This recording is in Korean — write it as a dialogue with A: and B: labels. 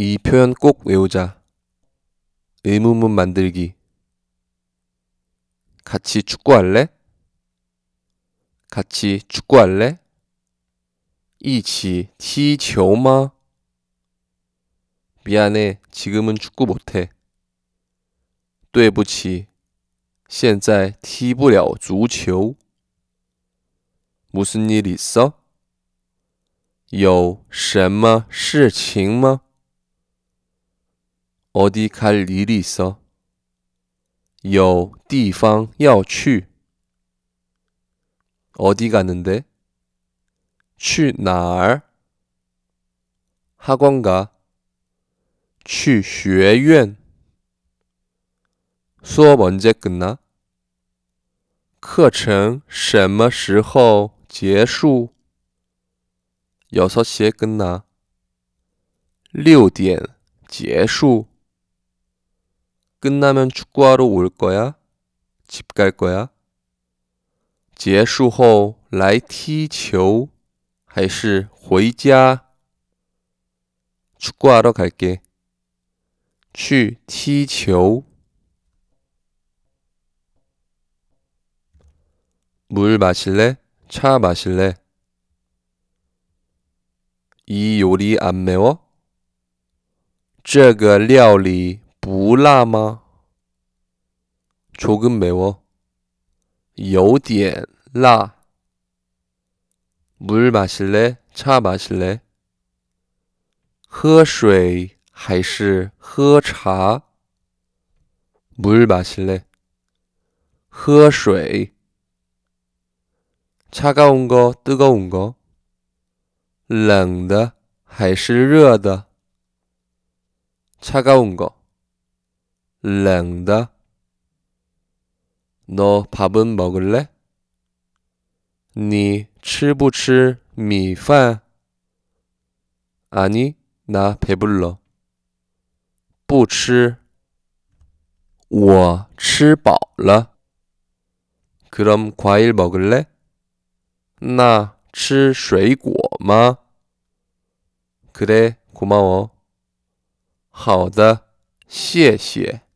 A: 이 표현 꼭 외우자. 의문문 만들기. 같이 축구할래? 같이 축구할래? 一起踢球마 미안해, 지금은 축구 못해. 对不起,现在踢不了足球. 무슨 일 있어? 有什么事情吗? 어디 갈 일이 있어? 有地方要去. 어디 가는데? 去哪儿? 학원 가. 去学院. 수업 언제 끝나? 课程什么时候结束? 6시에 끝나. 6点结束。 끝나면 축구하러 올 거야? 집 갈 거야? 结束后来踢球还是回家? 축구하러 갈게. 去踢球.물 마실래? 차 마실래? 이 요리 안 매워? 这个料理不辣吗? 조금 매워. 有点辣.물 마실래? 차 마실래? 喝水还是喝茶?물 마실래? 喝水. 차가운 거, 뜨거운 거. 冷的还是热的? 차가운 거. 랭다. 너 밥은 먹을래? 你吃不吃米饭? 아니, 나 배불러. 不吃.我吃饱了. 그럼 과일 먹을래? 那吃水果吗? 그래, 고마워. 好的,谢谢.